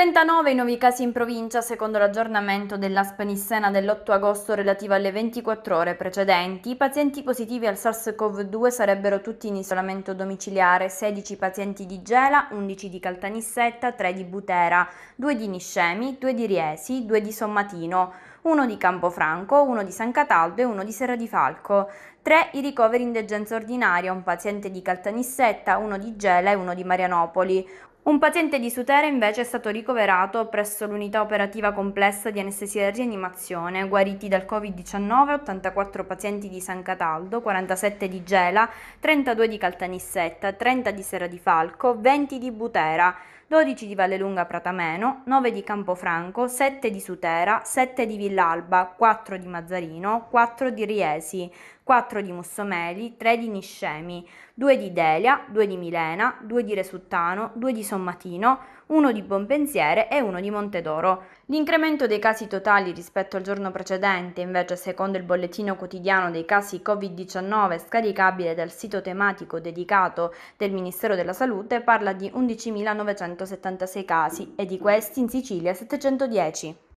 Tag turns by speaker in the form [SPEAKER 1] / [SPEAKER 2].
[SPEAKER 1] 39 i nuovi casi in provincia secondo l'aggiornamento dell'Aspenissena dell'8 agosto relativo alle 24 ore precedenti. I pazienti positivi al SARS-CoV-2 sarebbero tutti in isolamento domiciliare, 16 pazienti di Gela, 11 di Caltanissetta, 3 di Butera, 2 di Niscemi, 2 di Riesi, 2 di Sommatino, 1 di Campofranco, 1 di San Cataldo e 1 di Serra di Falco. 3 i ricoveri in degenza ordinaria, un paziente di Caltanissetta, 1 di Gela e 1 di Marianopoli. Un paziente di Sutera invece è stato ricoverato presso l'unità operativa complessa di anestesia e rianimazione, guariti dal Covid-19 84 pazienti di San Cataldo, 47 di Gela, 32 di Caltanissetta, 30 di Sera di Falco, 20 di Butera. 12 di Vallelunga Pratameno, 9 di Campofranco, 7 di Sutera, 7 di Villalba, 4 di Mazzarino, 4 di Riesi, 4 di Mussomeli, 3 di Niscemi, 2 di Delia, 2 di Milena, 2 di Resuttano, 2 di Sommatino, 1 di Bonpensiere e 1 di Montedoro. L'incremento dei casi totali rispetto al giorno precedente, invece, secondo il bollettino quotidiano dei casi Covid-19 scaricabile dal sito tematico dedicato del Ministero della Salute, parla di 11.900 176 casi e di questi in Sicilia 710.